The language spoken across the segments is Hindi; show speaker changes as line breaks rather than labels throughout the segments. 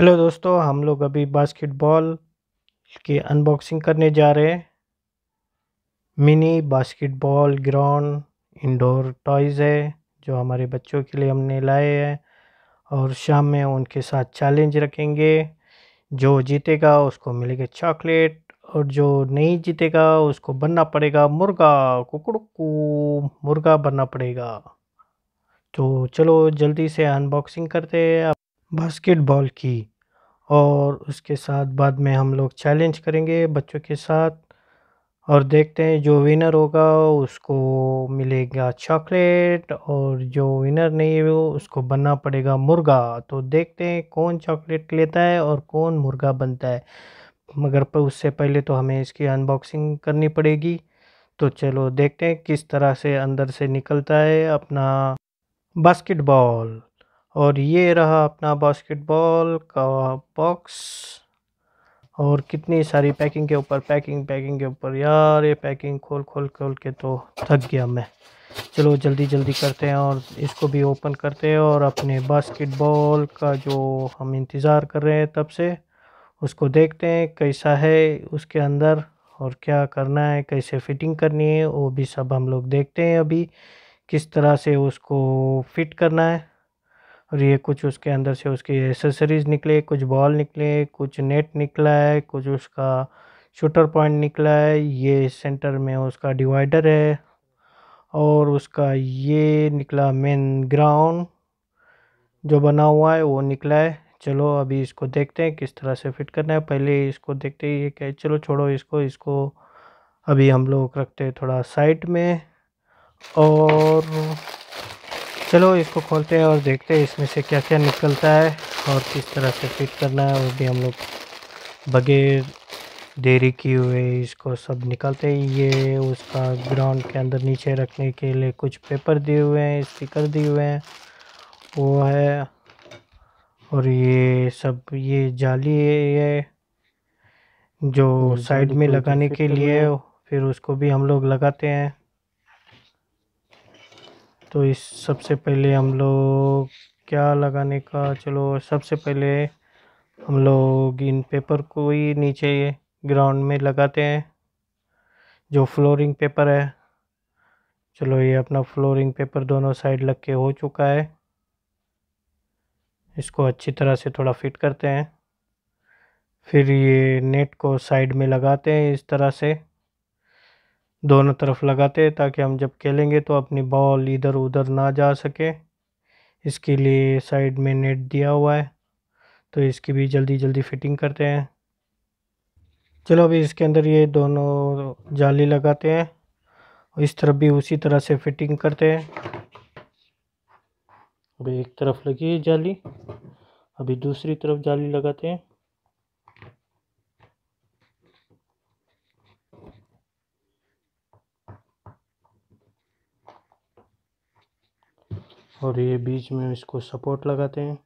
हेलो दोस्तों हम लोग अभी बास्केटबॉल की अनबॉक्सिंग करने जा रहे हैं mini basketball ground indoor toys है जो हमारे बच्चों के लिए हमने लाए हैं और शाम में उनके साथ चैलेंज रखेंगे जो जीतेगा उसको मिलेगा चॉकलेट और जो नहीं जीतेगा उसको बनना पड़ेगा मुर्गा को मुर्गा बनना पड़ेगा तो चलो जल्दी से अनबॉक्सिंग करते हैं बास्केटबॉल की और उसके साथ बाद में हम लोग चैलेंज करेंगे बच्चों के साथ और देखते हैं जो विनर होगा उसको मिलेगा चॉकलेट और जो विनर नहीं हो उसको बनना पड़ेगा मुर्गा तो देखते हैं कौन चॉकलेट लेता है और कौन मुर्गा बनता है मगर पर उससे पहले तो हमें इसकी अनबॉक्सिंग करनी पड़ेगी तो चलो देखते हैं किस तरह से अंदर से निकलता है अपना बास्केटबॉल और ये रहा अपना बास्केटबॉल का बॉक्स और कितनी सारी पैकिंग के ऊपर पैकिंग पैकिंग के ऊपर यार ये पैकिंग खोल खोल खोल के तो थक गया मैं चलो जल्दी जल्दी करते हैं और इसको भी ओपन करते हैं और अपने बास्केटबॉल का जो हम इंतज़ार कर रहे हैं तब से उसको देखते हैं कैसा है उसके अंदर और क्या करना है कैसे फिटिंग करनी है वो भी सब हम लोग देखते हैं अभी किस तरह से उसको फिट करना है और ये कुछ उसके अंदर से उसके एसेसरीज निकले कुछ बॉल निकले कुछ नेट निकला है कुछ उसका शूटर पॉइंट निकला है ये सेंटर में उसका डिवाइडर है और उसका ये निकला मेन ग्राउंड जो बना हुआ है वो निकला है चलो अभी इसको देखते हैं किस तरह से फिट करना है पहले इसको देखते ही ये कहे चलो छोड़ो इसको इसको अभी हम लोग रखते हैं थोड़ा साइड में और चलो इसको खोलते हैं और देखते हैं इसमें से क्या क्या निकलता है और किस तरह से फिट करना है वो भी हम लोग बगैर देरी किए हुए इसको सब निकालते हैं ये उसका ग्राउंड के अंदर नीचे रखने के लिए कुछ पेपर दिए हुए हैं स्टिकर दिए हुए हैं वो है और ये सब ये जाली है जो साइड में लगाने के लिए फिर उसको भी हम लोग लगाते हैं तो इस सबसे पहले हम लोग क्या लगाने का चलो सबसे पहले हम लोग इन पेपर को ही नीचे ग्राउंड में लगाते हैं जो फ्लोरिंग पेपर है चलो ये अपना फ्लोरिंग पेपर दोनों साइड लग के हो चुका है इसको अच्छी तरह से थोड़ा फिट करते हैं फिर ये नेट को साइड में लगाते हैं इस तरह से दोनों तरफ लगाते हैं ताकि हम जब खेलेंगे तो अपनी बॉल इधर उधर ना जा सके इसके लिए साइड में नेट दिया हुआ है तो इसकी भी जल्दी जल्दी फिटिंग करते हैं चलो अभी इसके अंदर ये दोनों जाली लगाते हैं और इस तरफ भी उसी तरह से फिटिंग करते हैं अभी एक तरफ लगी है जाली अभी दूसरी तरफ जाली लगाते हैं और ये बीच में इसको सपोर्ट लगाते हैं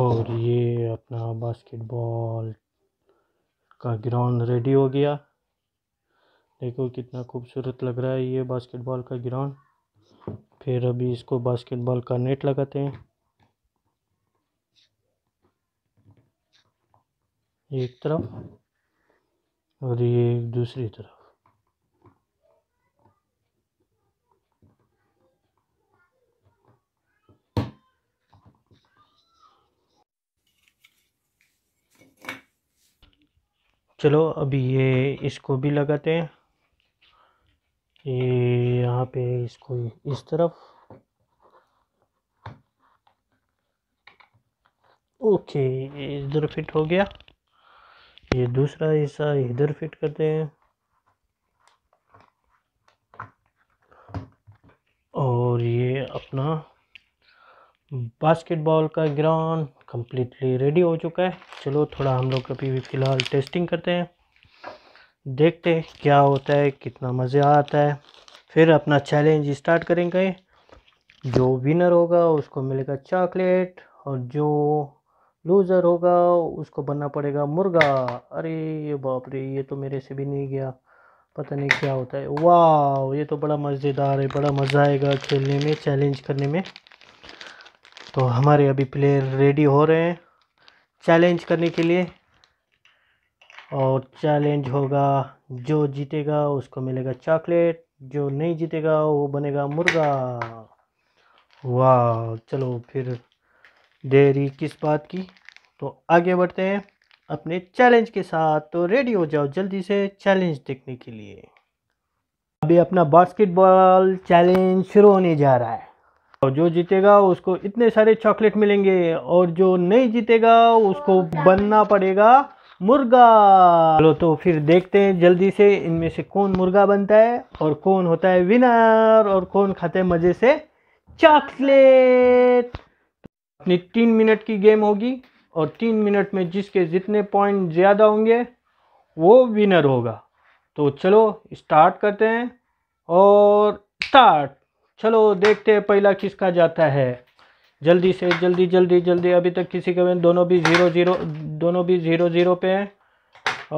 और ये अपना बास्केटबॉल का ग्राउंड रेडी हो गया देखो कितना खूबसूरत लग रहा है ये बास्केटबॉल का ग्राउंड फिर अभी इसको बास्केटबॉल का नेट लगाते हैं एक तरफ और ये दूसरी तरफ चलो अभी ये इसको भी लगाते हैं ये यहाँ पे इसको इस तरफ ओके इधर फिट हो गया ये दूसरा हिस्सा इधर फिट करते हैं और ये अपना बास्केटबॉल का ग्राउंड कम्प्लीटली रेडी हो चुका है चलो थोड़ा हम लोग अभी भी फ़िलहाल टेस्टिंग करते हैं देखते हैं क्या होता है कितना मज़ा आता है फिर अपना चैलेंज स्टार्ट करेंगे जो विनर होगा उसको मिलेगा चॉकलेट और जो लूज़र होगा उसको बनना पड़ेगा मुर्गा अरे ये बाप रे ये तो मेरे से भी नहीं गया पता नहीं क्या होता है वाह ये तो बड़ा मज़ेदार है बड़ा मज़ा आएगा खेलने में चैलेंज करने में तो हमारे अभी प्लेयर रेडी हो रहे हैं चैलेंज करने के लिए और चैलेंज होगा जो जीतेगा उसको मिलेगा चॉकलेट जो नहीं जीतेगा वो बनेगा मुर्गा वाह चलो फिर देरी किस बात की तो आगे बढ़ते हैं अपने चैलेंज के साथ तो रेडी हो जाओ जल्दी से चैलेंज देखने के लिए अभी अपना बास्केटबॉल चैलेंज शुरू होने जा रहा है और जो जीतेगा उसको इतने सारे चॉकलेट मिलेंगे और जो नहीं जीतेगा उसको बनना पड़ेगा मुर्गा चलो तो फिर देखते हैं जल्दी से इनमें से कौन मुर्गा बनता है और कौन होता है विनर और कौन खाते मज़े से चॉकलेट अपनी तीन मिनट की गेम होगी और तीन मिनट में जिसके जितने पॉइंट ज़्यादा होंगे वो विनर होगा तो चलो स्टार्ट करते हैं और स्टार्ट चलो देखते हैं पहला किसका जाता है जल्दी से जल्दी जल्दी जल्दी अभी तक किसी का दोनों भी ज़ीरो ज़ीरो दोनों भी ज़ीरो ज़ीरो पे हैं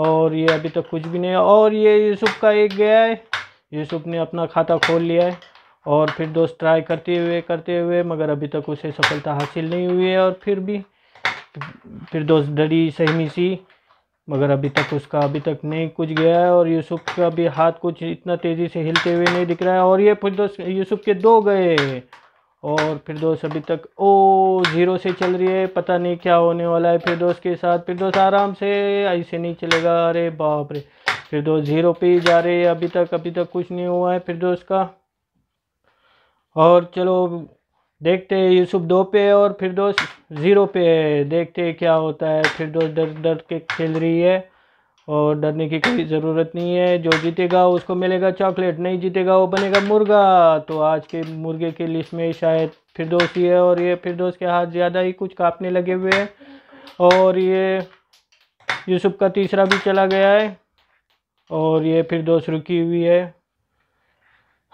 और ये अभी तक कुछ भी नहीं है और ये यूसुफ का एक गया है यूसुफ ने अपना खाता खोल लिया है और फिर दोस्त ट्राई करते हुए करते हुए मगर अभी तक उसे सफलता हासिल नहीं हुई है और फिर भी फिर दोस्त डरी सहमी सी मगर अभी तक उसका अभी तक नहीं कुछ गया है और यूसुफ का भी हाथ कुछ इतना तेज़ी से हिलते हुए नहीं दिख रहा है और ये फिर दोस्त यूसुफ के दो गए और फिर दोस्त अभी तक ओ ज़ीरो से चल रही है पता नहीं क्या होने वाला है फिर दोस्त के साथ फिर दोस्त आराम से ऐसे नहीं चलेगा अरे बाप रे फिर दोस्त ज़ीरो पे ही जा रहे हैं अभी तक अभी तक कुछ नहीं हुआ है फिर दोस्त का और चलो देखते हैं यूसुफ दो पे है और फिर दोस्त ज़ीरो पे है देखते हैं क्या होता है फिर दोस्त डर डर के खेल रही है और डरने की कोई ज़रूरत नहीं है जो जीतेगा उसको मिलेगा चॉकलेट नहीं जीतेगा वो बनेगा मुर्गा तो आज के मुर्गे की लिस्ट में शायद फिर दोस्त है और ये फिर दोस्त के हाथ ज़्यादा ही कुछ कांपने लगे हुए हैं और ये यूसुफ का तीसरा भी चला गया है और ये फिर दोस्त रुकी हुई है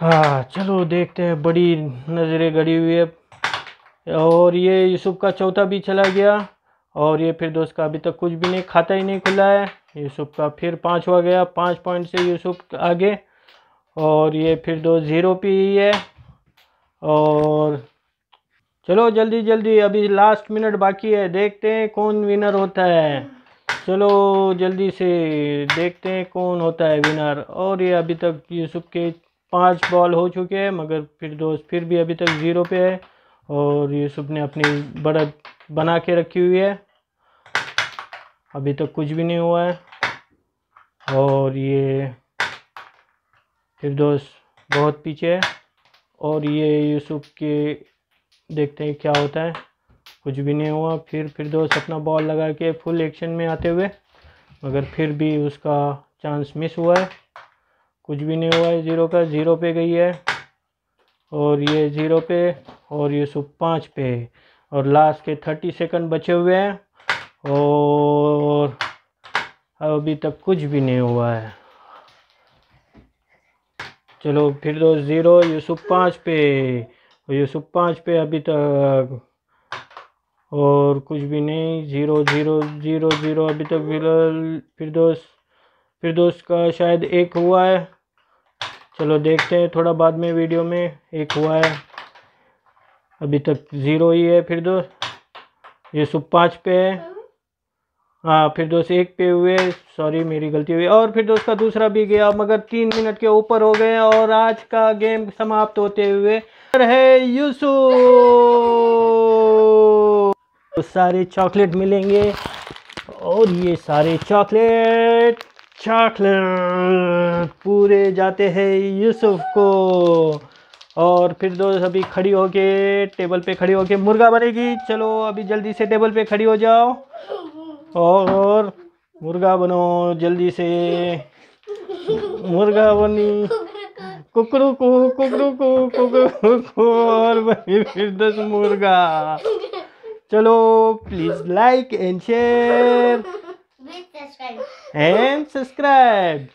हाँ चलो देखते हैं बड़ी नज़रें गड़ी हुई है और ये यूसुफ का चौथा भी चला गया और ये फिर दोस्त का अभी तक कुछ भी नहीं खाता ही नहीं खुला है यूसुफ का फिर पाँचवा गया पाँच पॉइंट से यूसुफ आगे और ये फिर दो ज़ीरो पे ही है और चलो जल्दी जल्दी अभी लास्ट मिनट बाकी है देखते हैं कौन विनर होता है चलो जल्दी से देखते हैं कौन होता है विनर और ये अभी तक यूसुफ के पांच बॉल हो चुके हैं मगर फिर दोस्त फिर भी अभी तक ज़ीरो पे है और यूसुफ ने अपनी बढ़त बना के रखी हुई है अभी तक कुछ भी नहीं हुआ है और ये फिर दोस्त बहुत पीछे है और ये यूसुफ के देखते हैं क्या होता है कुछ भी नहीं हुआ फिर फिर दोस्त अपना बॉल लगा के फुल एक्शन में आते हुए मगर फिर भी उसका चांस मिस हुआ है कुछ भी नहीं हुआ है ज़ीरो का ज़ीरो पे गई है और ये ज़ीरो पे और ये सो पाँच पे और लास्ट के थर्टी सेकंड बचे हुए हैं और अभी तक कुछ भी नहीं हुआ है चलो फिर दो तो ज़ीरो यूसुफ पाँच पे यूसुफ पाँच पे अभी तक और कुछ भी नहीं ज़ीरो ज़ीरो ज़ीरो ज़ीरो अभी तक फिर दोस्त फिर दोस्त तो का शायद एक हुआ है चलो देखते हैं थोड़ा बाद में वीडियो में एक हुआ है अभी तक ज़ीरो ही है फिर दोस्त ये सुप पाँच पे है हाँ फिर दोस्त एक पे हुए सॉरी मेरी गलती हुई और फिर दोस्त का दूसरा भी गया मगर तीन मिनट के ऊपर हो गए और आज का गेम समाप्त होते हुए है यूसु तो सारे चॉकलेट मिलेंगे और ये सारे चॉकलेट चॉकलेट पूरे जाते हैं यूसुफ को और फिर दोस्त अभी खड़ी होके टेबल पे खड़ी होके मुर्गा बनेगी चलो अभी जल्दी से टेबल पे खड़ी हो जाओ और मुर्गा बनो जल्दी से मुर्गा बनी कुकरू को कुकरू को कुकरू को और बनी फिर दस मुर्गा चलो please like and share and subscribe.